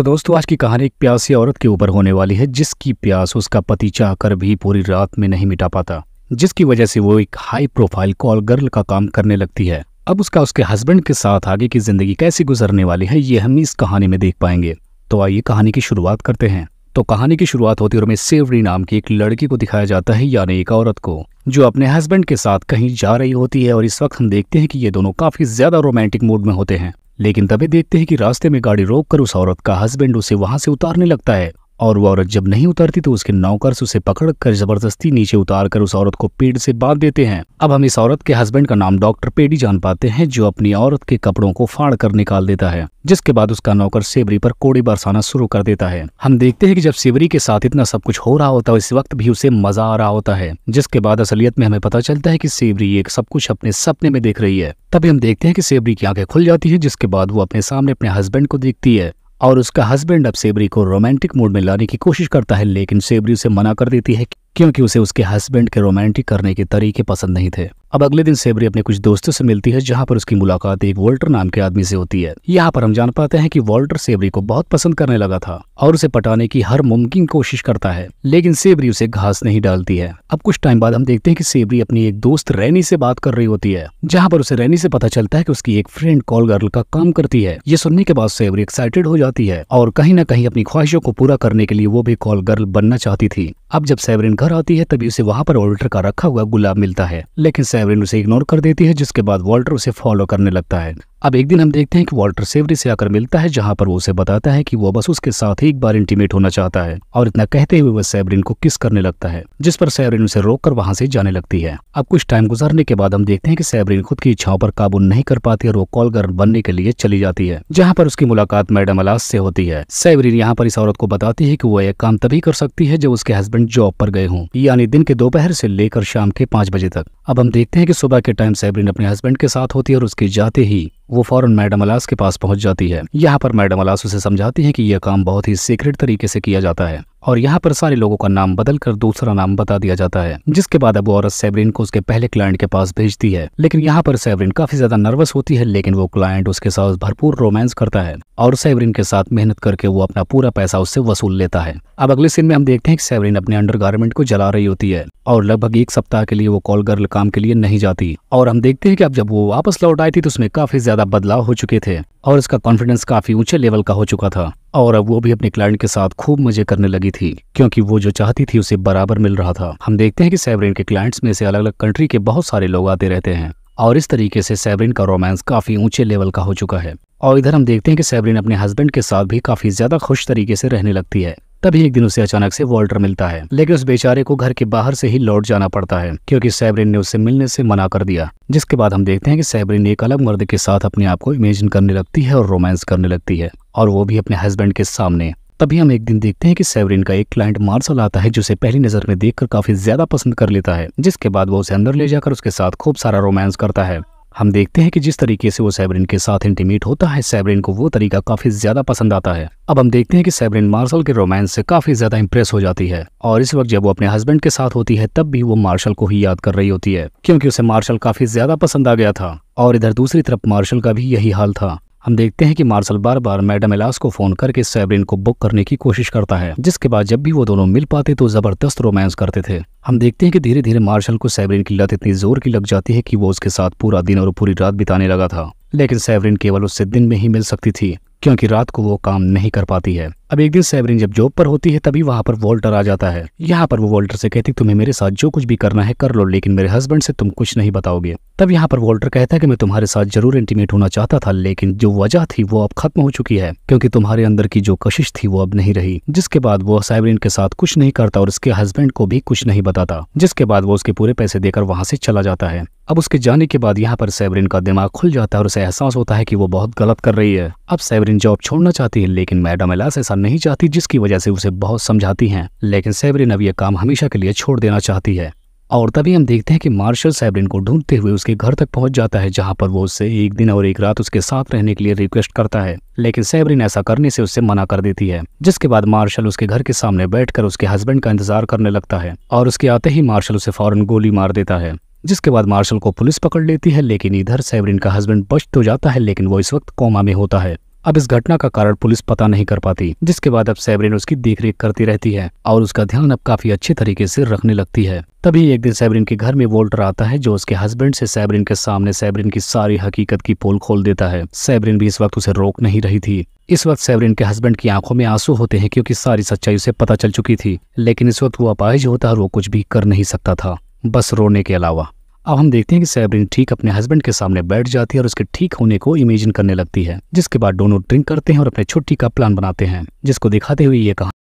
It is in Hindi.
तो दोस्तों आज की कहानी एक प्यासी औरत के ऊपर होने वाली है जिसकी प्यास उसका पति चाहकर भी पूरी रात में नहीं मिटा पाता जिसकी वजह से वो एक हाई प्रोफाइल कॉल गर्ल का काम करने लगती है अब उसका उसके हस्बैंड के साथ आगे की जिंदगी कैसी गुजरने वाली है ये हम इस कहानी में देख पाएंगे तो आइए कहानी की शुरुआत करते हैं तो कहानी की शुरुआत होती है और हमें सेवरी नाम की एक लड़की को दिखाया जाता है यानी एक औरत को जो अपने हस्बैंड के साथ कहीं जा रही होती है और इस वक्त हम देखते हैं कि ये दोनों काफी ज्यादा रोमांटिक मूड में होते हैं लेकिन तभी देखते हैं कि रास्ते में गाड़ी रोककर उस औरत का हस्बैंड उसे वहां से उतारने लगता है और वो औरत जब नहीं उतरती तो उसके नौकर उसे पकड़ कर जबरदस्ती नीचे उतार कर उस औरत को पेड़ से बांध देते हैं अब हम इस औरत के हस्बैंड का नाम डॉक्टर पेडी जान पाते हैं जो अपनी औरत के कपड़ों को फाड़ कर निकाल देता है जिसके बाद उसका नौकर सेवरी पर कोड़े बरसाना शुरू कर देता है हम देखते हैं कि जब सेवरी के साथ इतना सब कुछ हो रहा होता है इस वक्त भी उसे मजा आ रहा होता है जिसके बाद असलियत में हमें पता चलता है कि सेवरी एक सब कुछ अपने सपने में देख रही है तभी हम देखते हैं कि सेवरी की आंखें खुल जाती है जिसके बाद वो अपने सामने अपने हस्बैंड को देखती है और उसका हस्बैंड अब सेबरी को रोमांटिक मूड में लाने की कोशिश करता है लेकिन सेबरी उसे मना कर देती है क्योंकि उसे उसके हस्बैंड के रोमांटिक करने के तरीके पसंद नहीं थे अब अगले दिन सेबरी अपने कुछ दोस्तों से मिलती है जहाँ पर उसकी मुलाकात एक वॉल्टर नाम के आदमी से होती है यहाँ पर हम जान पाते हैं कि वॉल्टर सेबरी को बहुत पसंद करने लगा था और उसे पटाने की हर मुमकिन कोशिश करता है लेकिन सेबरी उसे घास नहीं डालती है अब कुछ टाइम बाद हम देखते हैं कि सेबरी अपनी एक दोस्त रैनी से बात कर रही होती है जहाँ पर उसे रैनी से पता चलता है की उसकी एक फ्रेंड कॉल गर्ल का काम करती है ये सुनने के बाद सेबरी एक्साइटेड हो जाती है और कहीं ना कहीं अपनी ख्वाहिशों को पूरा करने के लिए वो भी कॉल गर्ल बनना चाहती थी अब जब सैवरिन घर आती है तभी उसे वहां पर वॉल्टर का रखा हुआ गुलाब मिलता है लेकिन सैवरिन उसे इग्नोर कर देती है जिसके बाद वॉल्टर उसे फॉलो करने लगता है अब एक दिन हम देखते हैं कि वॉल्टर सेवरी से आकर मिलता है जहां पर वो उसे बताता है कि वो बस उसके साथ ही एक बार इंटीमेट होना चाहता है और इतना कहते हुए वह सैबरिन को किस करने लगता है जिस पर सैबरिन उसे रोककर वहां से जाने लगती है अब कुछ टाइम गुजरने के बाद हम देखते हैं कि सैबरिन खुद की इच्छाओं पर काबू नहीं कर पाती और वो कॉल गर्ल बनने के लिए चली जाती है जहाँ पर उसकी मुलाकात मैडम अलास से होती है सैबरिन यहाँ पर इस औरत को बताती है की वो एक काम तभी कर सकती है जब उसके हस्बैंड जॉब पर गए हूँ यानी दिन के दोपहर से लेकर शाम के पाँच बजे तक अब हम देखते हैं की सुबह के टाइम सैबरिन अपने हस्बैंड के साथ होती है और उसके जाते ही वो फौरन मैडम अलास के पास पहुंच जाती है यहाँ पर मैडम अलास उसे समझाती है कि यह काम बहुत ही सीक्रेट तरीके से किया जाता है और यहाँ पर सारे लोगों का नाम बदल कर दूसरा नाम बता दिया जाता है जिसके बाद अब औरत सेवरिन को उसके पहले क्लाइंट के पास भेजती है लेकिन यहाँ पर सेवरिन काफी ज्यादा नर्वस होती है लेकिन वो क्लाइंट उसके साथ भरपूर रोमांस करता है और सेवरिन के साथ मेहनत करके वो अपना पूरा पैसा उससे वसूल लेता है अब अगले सीन में हम देखते हैं कि सेवरिन अपने अंडरगारमेंट को जला रही होती है और लगभग एक सप्ताह के लिए वो कॉल गर्ल काम के लिए नहीं जाती और हम देखते हैं कि अब जब वो वापस लौट आई थी तो उसमें काफी ज्यादा बदलाव हो चुके थे और इसका कॉन्फिडेंस काफी ऊंचे लेवल का हो चुका था और अब वो भी अपने क्लाइंट के साथ खूब मजे करने लगी थी क्योंकि वो जो चाहती थी उसे बराबर मिल रहा था हम देखते हैं कि सैबरिन के क्लाइंट्स में से अलग अलग कंट्री के बहुत सारे लोग आते रहते हैं और इस तरीके से सैबरिन का रोमांस काफी ऊंचे लेवल का हो चुका है और इधर हम देखते हैं कि सैबरिन अपने हस्बैंड के साथ भी काफी ज्यादा खुश तरीके से रहने लगती है तभी एक दिन उसे अचानक से वॉल्टर मिलता है लेकिन उस बेचारे को घर के बाहर से ही लौट जाना पड़ता है क्योंकि सैबरिन ने उसे मिलने से मना कर दिया जिसके बाद हम देखते हैं कि सैबरिन एक अलग मर्द के साथ अपने आप को इमेजिन करने लगती है और रोमांस करने लगती है और वो भी अपने हस्बैंड के सामने तभी हम एक दिन देखते हैं कि सेवरिन का एक क्लाइंट मार्सल आता है जिसे पहली नजर में देखकर काफी ज्यादा पसंद कर लेता है जिसके बाद वो उसे अंदर ले जाकर उसके साथ खूब सारा रोमांस करता है हम देखते हैं कि जिस तरीके से वो सैबरिन के साथ इंटीमेट होता है सैबरिन को वो तरीका काफी ज्यादा पसंद आता है अब हम देखते हैं कि सैबरिन मार्शल के रोमांस से काफी ज्यादा इंप्रेस हो जाती है और इस वक्त जब वो अपने हस्बैंड के साथ होती है तब भी वो मार्शल को ही याद कर रही होती है क्योंकि उसे मार्शल काफी ज्यादा पसंद आ गया था और इधर दूसरी तरफ मार्शल का भी यही हाल था हम देखते हैं कि मार्शल बार बार मैडम एलास को फोन करके सैबरिन को बुक करने की कोशिश करता है जिसके बाद जब भी वो दोनों मिल पाते तो जबरदस्त रोमांस करते थे हम देखते हैं कि धीरे धीरे मार्शल को सैबरिन की लत इतनी जोर की लग जाती है कि वो उसके साथ पूरा दिन और पूरी रात बिताने लगा था लेकिन सैबरिन केवल उससे दिन में ही मिल सकती थी क्योंकि रात को वो काम नहीं कर पाती है अब एक दिन सैबरिन जब जॉब पर होती है तभी वहाँ पर वॉल्टर आ जाता है यहाँ पर वो वॉल्टर से कहती तुम्हें मेरे साथ जो कुछ भी करना है कर लो लेकिन मेरे हस्बैंड से तुम कुछ नहीं बताओगे तब यहाँ पर वॉल्टर कहता है कि मैं तुम्हारे साथ जरूर इंटीमेट होना चाहता था लेकिन जो वजह थी वो अब खत्म हो चुकी है क्योंकि तुम्हारे अंदर की जो कशिश थी वो अब नहीं रही जिसके बाद वो साइबरिन के साथ कुछ नहीं करता और उसके हस्बैंड को भी कुछ नहीं बताता जिसके बाद वो उसके पूरे पैसे देकर वहाँ से चला जाता है अब उसके जाने के बाद यहाँ पर सैबरिन का दिमाग खुल जाता है और उसे एहसास होता है कि वो बहुत गलत कर रही है अब सैबरिन जॉब छोड़ना चाहती है लेकिन मैडम एलास ऐसा नहीं चाहती जिसकी वजह से उसे बहुत समझाती हैं लेकिन सैबरिन अब यह काम हमेशा के लिए छोड़ देना चाहती है और तभी हम देखते हैं कि मार्शल सैबरिन को ढूंढते हुए उसके घर तक पहुंच जाता है जहां पर वो उससे एक दिन और एक रात उसके साथ रहने के लिए रिक्वेस्ट करता है लेकिन सैबरिन ऐसा करने से उससे मना कर देती है जिसके बाद मार्शल उसके घर के सामने बैठकर उसके हस्बैंड का इंतजार करने लगता है और उसके आते ही मार्शल उसे फौरन गोली मार देता है जिसके बाद मार्शल को पुलिस पकड़ लेती है लेकिन इधर सैबरिन का हस्बैंड बच तो जाता है लेकिन वो इस वक्त कोमा में होता है अब इस घटना का कारण पुलिस पता नहीं कर पाती जिसके बाद अब सैबरीन उसकी देखरेख करती रहती है और उसका ध्यान अब काफी अच्छे तरीके से रखने लगती है तभी एक दिन सैबरीन के घर में वोल्टर आता है जो उसके हस्बैंड से सैबरीन के सामने सैबरीन की सारी हकीकत की पोल खोल देता है सैबरीन भी इस वक्त उसे रोक नहीं रही थी इस वक्त सैबरीन के हस्बैंड की आंखों में आंसू होते हैं क्योंकि सारी सच्चाई उसे पता चल चुकी थी लेकिन इस वक्त वो अपाहिज होता और वो कुछ भी कर नहीं सकता था बस रोने के अलावा अब हम देखते हैं कि सैबरिन ठीक अपने हस्बैंड के सामने बैठ जाती है और उसके ठीक होने को इमेजिन करने लगती है जिसके बाद दोनों ड्रिंक करते हैं और अपने छुट्टी का प्लान बनाते हैं जिसको दिखाते हुए ये कहा